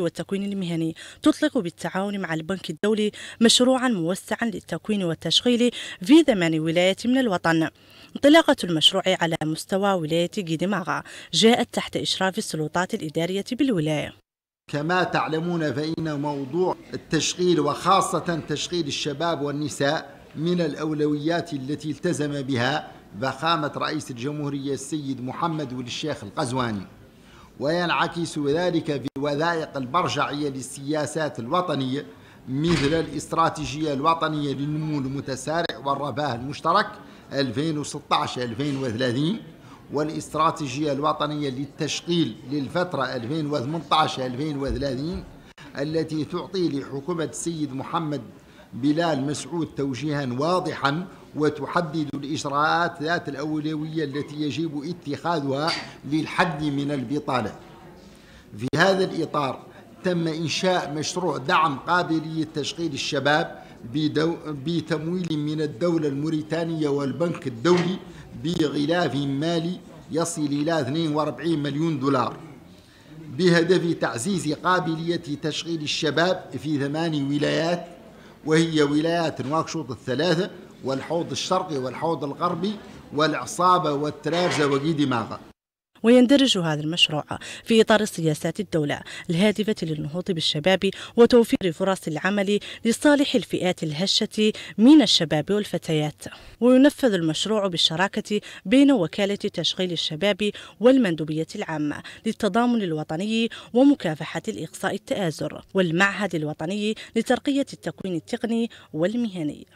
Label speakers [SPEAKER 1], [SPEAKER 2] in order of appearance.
[SPEAKER 1] والتكوين المهني تطلق بالتعاون مع البنك الدولي مشروعا موسعا للتكوين والتشغيل في ثمان ولايات من الوطن انطلاقة المشروع على مستوى ولاية جيدماغا جاءت تحت إشراف السلطات الإدارية بالولاية كما
[SPEAKER 2] تعلمون فإن موضوع التشغيل وخاصة
[SPEAKER 1] تشغيل الشباب والنساء
[SPEAKER 2] من الأولويات التي التزم بها فخامة رئيس الجمهورية السيد محمد والشيخ القزواني وينعكس ذلك في الوثائق المرجعية للسياسات الوطنية مثل الاستراتيجية الوطنية للنمو المتسارع والرفاه المشترك 2016-2030 والاستراتيجية الوطنية للتشغيل للفترة 2018-2030 التي تعطي لحكومة السيد محمد بلال مسعود توجيها واضحا وتحدد الإجراءات ذات الأولوية التي يجب اتخاذها للحد من البطالة في هذا الإطار تم إنشاء مشروع دعم قابلية تشغيل الشباب بتمويل من الدولة الموريتانية والبنك الدولي بغلاف مالي يصل إلى 42 مليون دولار بهدف تعزيز قابلية تشغيل الشباب في ثماني ولايات وهي ولايات نواكشوط الثلاثة والحوض الشرقي والحوض الغربي والعصابة والترابزة وقيدي ماغا
[SPEAKER 1] ويندرج هذا المشروع في إطار سياسات الدولة الهادفة للنهوض بالشباب وتوفير فرص العمل لصالح الفئات الهشة من الشباب والفتيات وينفذ المشروع بالشراكة بين وكالة تشغيل الشباب والمندوبية العامة للتضامن الوطني ومكافحة الإقصاء التآزر والمعهد الوطني لترقية التكوين التقني والمهني